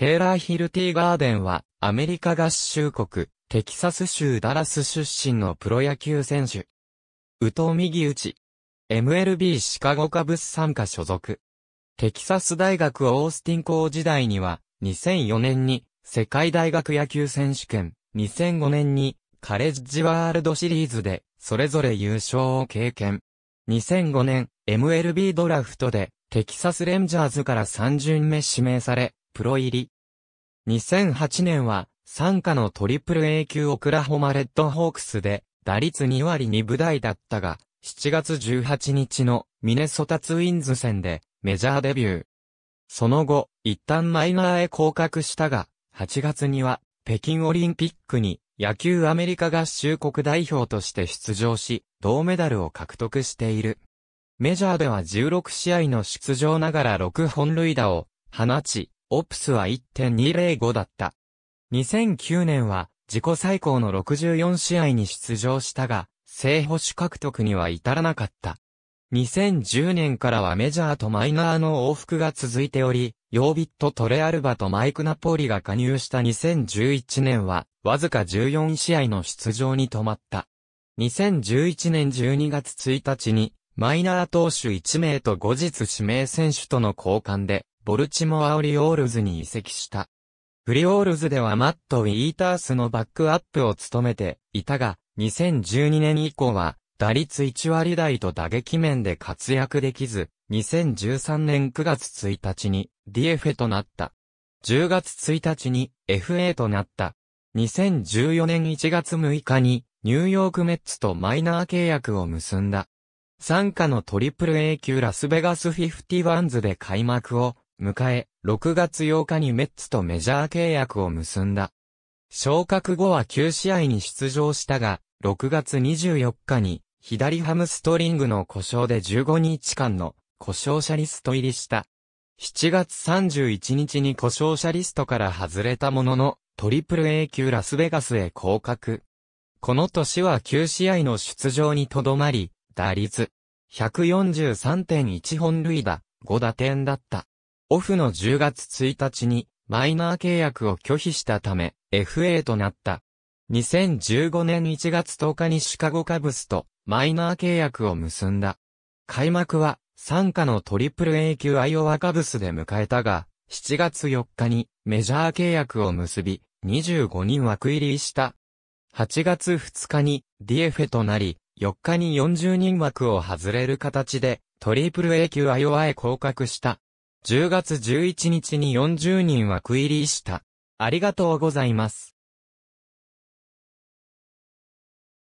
テイラーヒルティーガーデンは、アメリカ合衆国、テキサス州ダラス出身のプロ野球選手。宇藤右打ち。MLB シカゴカブス参加所属。テキサス大学オースティン校時代には、2004年に世界大学野球選手権、2005年にカレッジワールドシリーズで、それぞれ優勝を経験。2005年、MLB ドラフトで、テキサスレンジャーズから3巡目指名され、プロ入り。2008年は、参加のトリプル A 級オクラホマレッドホークスで、打率2割2部台だったが、7月18日のミネソタツインズ戦でメジャーデビュー。その後、一旦マイナーへ降格したが、8月には北京オリンピックに野球アメリカ合衆国代表として出場し、銅メダルを獲得している。メジャーでは16試合の出場ながら6本塁打を放ち、オプスは1.205だった。2009年は自己最高の64試合に出場したが、正捕手獲得には至らなかった。2010年からはメジャーとマイナーの往復が続いており、ヨービット・トレアルバとマイク・ナポリが加入した2011年は、わずか14試合の出場に止まった。2011年12月1日に、マイナー投手1名と後日指名選手との交換で、ボルチモア・オリオールズに移籍した。フリオールズではマット・ウィータースのバックアップを務めていたが、2012年以降は、打率1割台と打撃面で活躍できず、2013年9月1日に DFA となった。10月1日に FA となった。2014年1月6日にニューヨークメッツとマイナー契約を結んだ。参加のトリプル A 級ラスベガス5 1ズで開幕を迎え、6月8日にメッツとメジャー契約を結んだ。昇格後は9試合に出場したが、6月24日に左ハムストリングの故障で15日間の故障者リスト入りした。7月31日に故障者リストから外れたものの、トリプル A 級ラスベガスへ降格。この年は9試合の出場にとどまり、打率143.1本塁打、5打点だった。オフの10月1日にマイナー契約を拒否したため FA となった。2015年1月10日にシカゴカブスとマイナー契約を結んだ。開幕は参加のトリプル A 級アイオワカブスで迎えたが、7月4日にメジャー契約を結び、25人枠入りした。8月2日にディエフェとなり、4日に40人枠を外れる形でトリプル A 級アイオワへ降格した。10月11日に40人は区入りした。ありがとうございます。